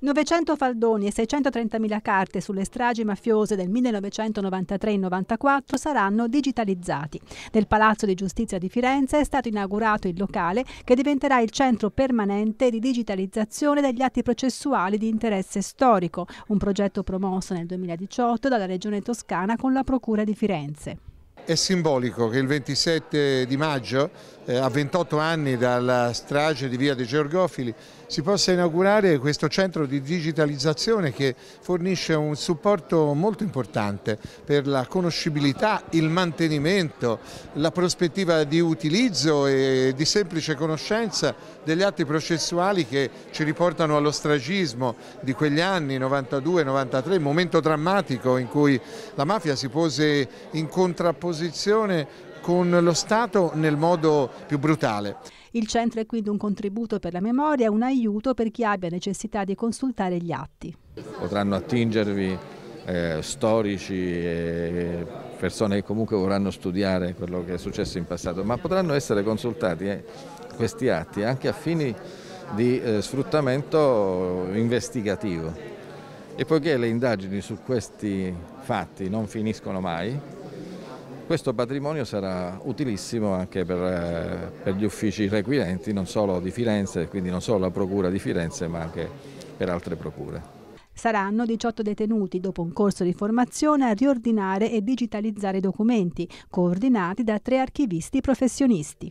900 faldoni e 630.000 carte sulle stragi mafiose del 1993 94 saranno digitalizzati. Nel Palazzo di Giustizia di Firenze è stato inaugurato il locale che diventerà il centro permanente di digitalizzazione degli atti processuali di interesse storico, un progetto promosso nel 2018 dalla Regione Toscana con la Procura di Firenze. È simbolico che il 27 di maggio, eh, a 28 anni dalla strage di Via dei Georgofili, si possa inaugurare questo centro di digitalizzazione che fornisce un supporto molto importante per la conoscibilità, il mantenimento, la prospettiva di utilizzo e di semplice conoscenza degli atti processuali che ci riportano allo stragismo di quegli anni 92-93, momento drammatico in cui la mafia si pose in contrapposizione opposizione con lo Stato nel modo più brutale. Il centro è quindi un contributo per la memoria, un aiuto per chi abbia necessità di consultare gli atti. Potranno attingervi eh, storici e persone che comunque vorranno studiare quello che è successo in passato, ma potranno essere consultati eh, questi atti anche a fini di eh, sfruttamento investigativo. E poiché le indagini su questi fatti non finiscono mai, questo patrimonio sarà utilissimo anche per, eh, per gli uffici requirenti, non solo di Firenze, quindi non solo la Procura di Firenze, ma anche per altre procure. Saranno 18 detenuti, dopo un corso di formazione, a riordinare e digitalizzare i documenti, coordinati da tre archivisti professionisti.